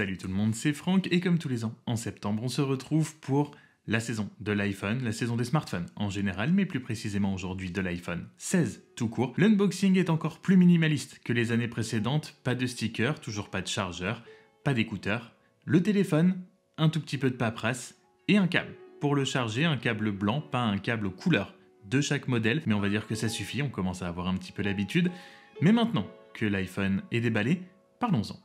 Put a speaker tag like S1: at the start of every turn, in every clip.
S1: Salut tout le monde, c'est Franck et comme tous les ans, en septembre, on se retrouve pour la saison de l'iPhone, la saison des smartphones en général, mais plus précisément aujourd'hui de l'iPhone 16 tout court. L'unboxing est encore plus minimaliste que les années précédentes, pas de sticker, toujours pas de chargeur, pas d'écouteurs, le téléphone, un tout petit peu de paperasse et un câble. Pour le charger, un câble blanc, pas un câble aux couleurs de chaque modèle, mais on va dire que ça suffit, on commence à avoir un petit peu l'habitude. Mais maintenant que l'iPhone est déballé, parlons-en.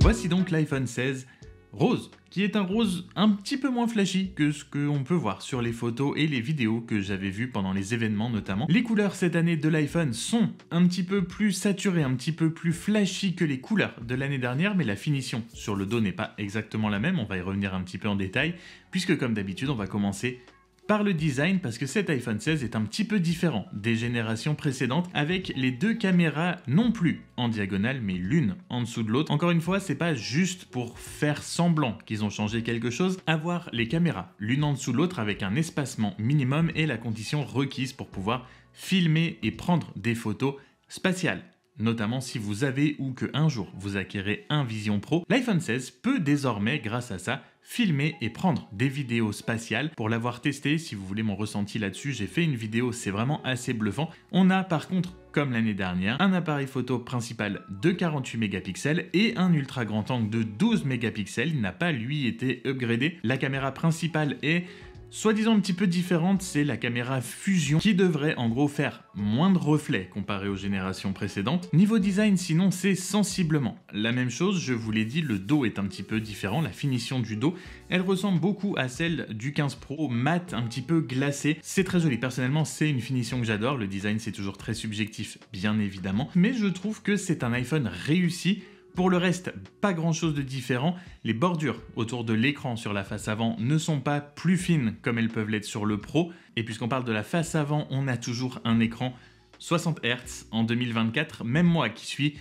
S1: Voici donc l'iPhone 16 rose, qui est un rose un petit peu moins flashy que ce qu'on peut voir sur les photos et les vidéos que j'avais vues pendant les événements notamment. Les couleurs cette année de l'iPhone sont un petit peu plus saturées, un petit peu plus flashy que les couleurs de l'année dernière, mais la finition sur le dos n'est pas exactement la même, on va y revenir un petit peu en détail, puisque comme d'habitude on va commencer par le design parce que cet iPhone 16 est un petit peu différent des générations précédentes avec les deux caméras non plus en diagonale mais l'une en dessous de l'autre. Encore une fois, c'est pas juste pour faire semblant qu'ils ont changé quelque chose, avoir les caméras l'une en dessous de l'autre avec un espacement minimum est la condition requise pour pouvoir filmer et prendre des photos spatiales notamment si vous avez ou que un jour vous acquérez un Vision Pro, l'iPhone 16 peut désormais, grâce à ça, filmer et prendre des vidéos spatiales. Pour l'avoir testé, si vous voulez mon ressenti là-dessus, j'ai fait une vidéo, c'est vraiment assez bluffant. On a par contre comme l'année dernière, un appareil photo principal de 48 mégapixels et un ultra grand angle de 12 mégapixels. Il n'a pas lui été upgradé. La caméra principale est Soi-disant un petit peu différente, c'est la caméra Fusion qui devrait en gros faire moins de reflets comparé aux générations précédentes. Niveau design sinon c'est sensiblement la même chose, je vous l'ai dit, le dos est un petit peu différent, la finition du dos, elle ressemble beaucoup à celle du 15 Pro mat un petit peu glacé. C'est très joli, personnellement c'est une finition que j'adore, le design c'est toujours très subjectif bien évidemment, mais je trouve que c'est un iPhone réussi pour le reste, pas grand chose de différent, les bordures autour de l'écran sur la face avant ne sont pas plus fines comme elles peuvent l'être sur le Pro, et puisqu'on parle de la face avant, on a toujours un écran 60 Hz en 2024, même moi qui suis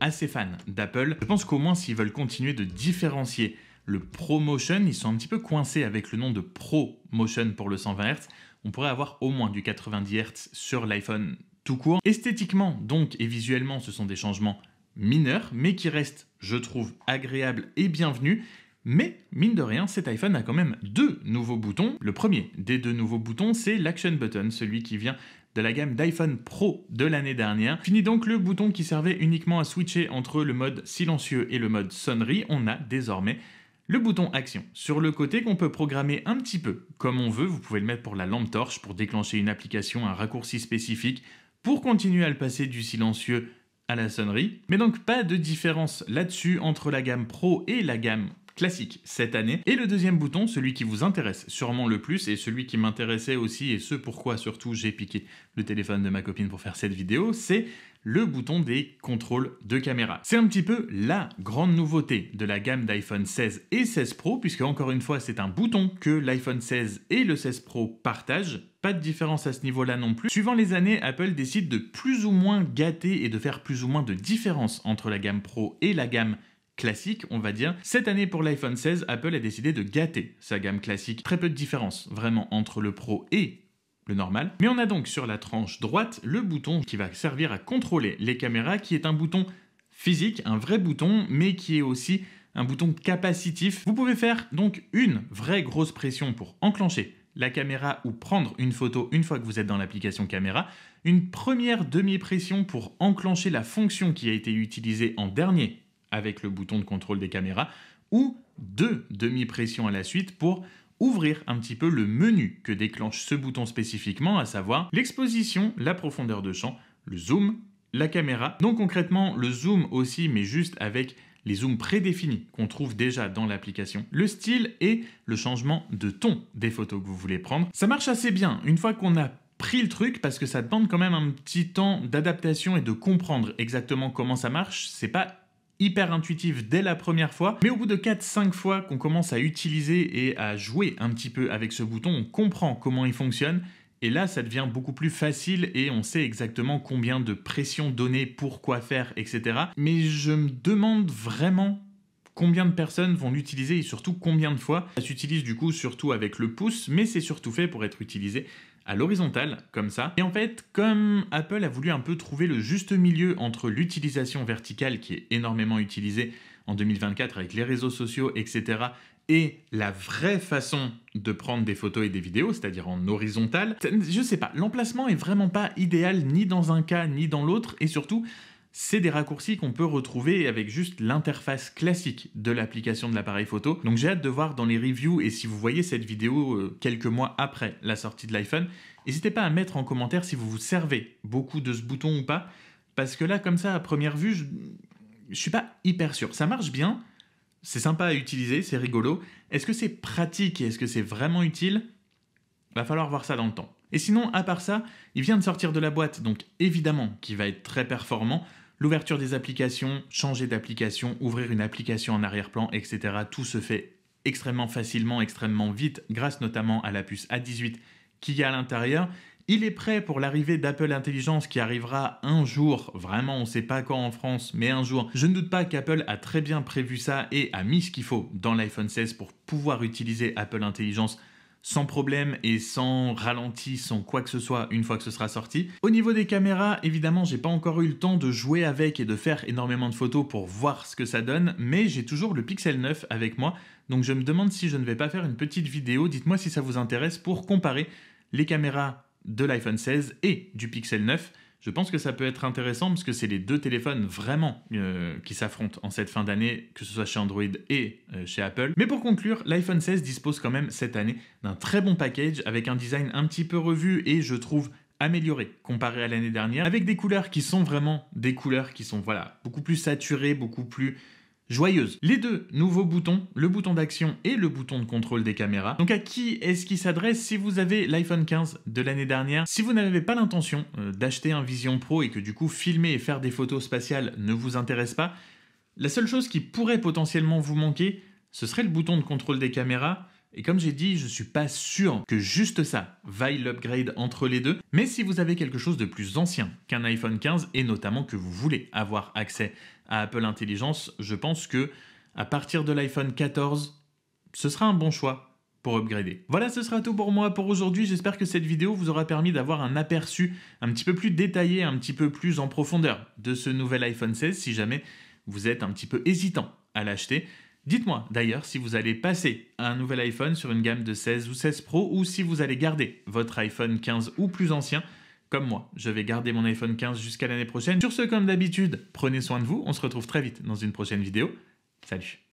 S1: assez fan d'Apple, je pense qu'au moins s'ils veulent continuer de différencier le ProMotion, ils sont un petit peu coincés avec le nom de ProMotion pour le 120 Hz, on pourrait avoir au moins du 90 Hz sur l'iPhone tout court. Esthétiquement donc et visuellement, ce sont des changements mineur, mais qui reste, je trouve, agréable et bienvenue. Mais, mine de rien, cet iPhone a quand même deux nouveaux boutons. Le premier des deux nouveaux boutons, c'est l'Action Button, celui qui vient de la gamme d'iPhone Pro de l'année dernière. Fini donc le bouton qui servait uniquement à switcher entre le mode silencieux et le mode sonnerie, on a désormais le bouton action sur le côté qu'on peut programmer un petit peu comme on veut, vous pouvez le mettre pour la lampe torche, pour déclencher une application, un raccourci spécifique, pour continuer à le passer du silencieux la sonnerie. Mais donc pas de différence là-dessus entre la gamme Pro et la gamme classique cette année. Et le deuxième bouton, celui qui vous intéresse sûrement le plus et celui qui m'intéressait aussi et ce pourquoi surtout j'ai piqué le téléphone de ma copine pour faire cette vidéo, c'est le bouton des contrôles de caméra. C'est un petit peu la grande nouveauté de la gamme d'iPhone 16 et 16 Pro, puisque encore une fois c'est un bouton que l'iPhone 16 et le 16 Pro partagent. Pas de différence à ce niveau-là non plus. Suivant les années, Apple décide de plus ou moins gâter et de faire plus ou moins de différence entre la gamme Pro et la gamme classique, on va dire. Cette année pour l'iPhone 16, Apple a décidé de gâter sa gamme classique. Très peu de différence vraiment entre le Pro et le normal. Mais on a donc sur la tranche droite le bouton qui va servir à contrôler les caméras, qui est un bouton physique, un vrai bouton, mais qui est aussi un bouton capacitif. Vous pouvez faire donc une vraie grosse pression pour enclencher la caméra ou prendre une photo une fois que vous êtes dans l'application caméra, une première demi-pression pour enclencher la fonction qui a été utilisée en dernier avec le bouton de contrôle des caméras, ou deux demi-pressions à la suite pour ouvrir un petit peu le menu que déclenche ce bouton spécifiquement, à savoir l'exposition, la profondeur de champ, le zoom, la caméra. Donc concrètement, le zoom aussi, mais juste avec les zooms prédéfinis qu'on trouve déjà dans l'application, le style et le changement de ton des photos que vous voulez prendre. Ça marche assez bien. Une fois qu'on a pris le truc parce que ça demande quand même un petit temps d'adaptation et de comprendre exactement comment ça marche. C'est pas hyper intuitif dès la première fois, mais au bout de 4-5 fois qu'on commence à utiliser et à jouer un petit peu avec ce bouton, on comprend comment il fonctionne et là, ça devient beaucoup plus facile et on sait exactement combien de pression donner, pourquoi faire, etc. Mais je me demande vraiment combien de personnes vont l'utiliser et surtout combien de fois. Ça s'utilise du coup surtout avec le pouce, mais c'est surtout fait pour être utilisé à l'horizontale, comme ça. Et en fait, comme Apple a voulu un peu trouver le juste milieu entre l'utilisation verticale qui est énormément utilisée en 2024 avec les réseaux sociaux, etc., et la vraie façon de prendre des photos et des vidéos, c'est-à-dire en horizontal, je sais pas, l'emplacement est vraiment pas idéal ni dans un cas ni dans l'autre, et surtout, c'est des raccourcis qu'on peut retrouver avec juste l'interface classique de l'application de l'appareil photo. Donc j'ai hâte de voir dans les reviews et si vous voyez cette vidéo euh, quelques mois après la sortie de l'iPhone, n'hésitez pas à mettre en commentaire si vous vous servez beaucoup de ce bouton ou pas, parce que là comme ça à première vue, je, ne suis pas hyper sûr. Ça marche bien, c'est sympa à utiliser, c'est rigolo. Est-ce que c'est pratique et est-ce que c'est vraiment utile Va falloir voir ça dans le temps. Et sinon, à part ça, il vient de sortir de la boîte, donc évidemment qu'il va être très performant. L'ouverture des applications, changer d'application, ouvrir une application en arrière-plan, etc. Tout se fait extrêmement facilement, extrêmement vite, grâce notamment à la puce A18 qu'il y a à l'intérieur. Il est prêt pour l'arrivée d'Apple Intelligence qui arrivera un jour, vraiment on ne sait pas quand en France, mais un jour. Je ne doute pas qu'Apple a très bien prévu ça et a mis ce qu'il faut dans l'iPhone 16 pour pouvoir utiliser Apple Intelligence sans problème et sans ralenti, sans quoi que ce soit une fois que ce sera sorti. Au niveau des caméras, évidemment, j'ai pas encore eu le temps de jouer avec et de faire énormément de photos pour voir ce que ça donne, mais j'ai toujours le Pixel 9 avec moi, donc je me demande si je ne vais pas faire une petite vidéo, dites-moi si ça vous intéresse pour comparer les caméras de l'iPhone 16 et du Pixel 9. Je pense que ça peut être intéressant parce que c'est les deux téléphones vraiment euh, qui s'affrontent en cette fin d'année, que ce soit chez Android et euh, chez Apple. Mais pour conclure, l'iPhone 16 dispose quand même cette année d'un très bon package avec un design un petit peu revu et je trouve amélioré comparé à l'année dernière, avec des couleurs qui sont vraiment des couleurs qui sont voilà beaucoup plus saturées, beaucoup plus joyeuse. Les deux nouveaux boutons, le bouton d'action et le bouton de contrôle des caméras. Donc à qui est-ce qui s'adresse si vous avez l'iPhone 15 de l'année dernière Si vous n'avez pas l'intention euh, d'acheter un Vision Pro et que du coup filmer et faire des photos spatiales ne vous intéresse pas, la seule chose qui pourrait potentiellement vous manquer, ce serait le bouton de contrôle des caméras. Et comme j'ai dit, je suis pas sûr que juste ça vaille l'upgrade entre les deux. Mais si vous avez quelque chose de plus ancien qu'un iPhone 15 et notamment que vous voulez avoir accès Apple Intelligence, je pense que à partir de l'iPhone 14, ce sera un bon choix pour upgrader. Voilà, ce sera tout pour moi pour aujourd'hui. J'espère que cette vidéo vous aura permis d'avoir un aperçu un petit peu plus détaillé, un petit peu plus en profondeur de ce nouvel iPhone 16 si jamais vous êtes un petit peu hésitant à l'acheter. Dites-moi d'ailleurs si vous allez passer à un nouvel iPhone sur une gamme de 16 ou 16 Pro ou si vous allez garder votre iPhone 15 ou plus ancien comme moi, je vais garder mon iPhone 15 jusqu'à l'année prochaine. Sur ce, comme d'habitude, prenez soin de vous. On se retrouve très vite dans une prochaine vidéo. Salut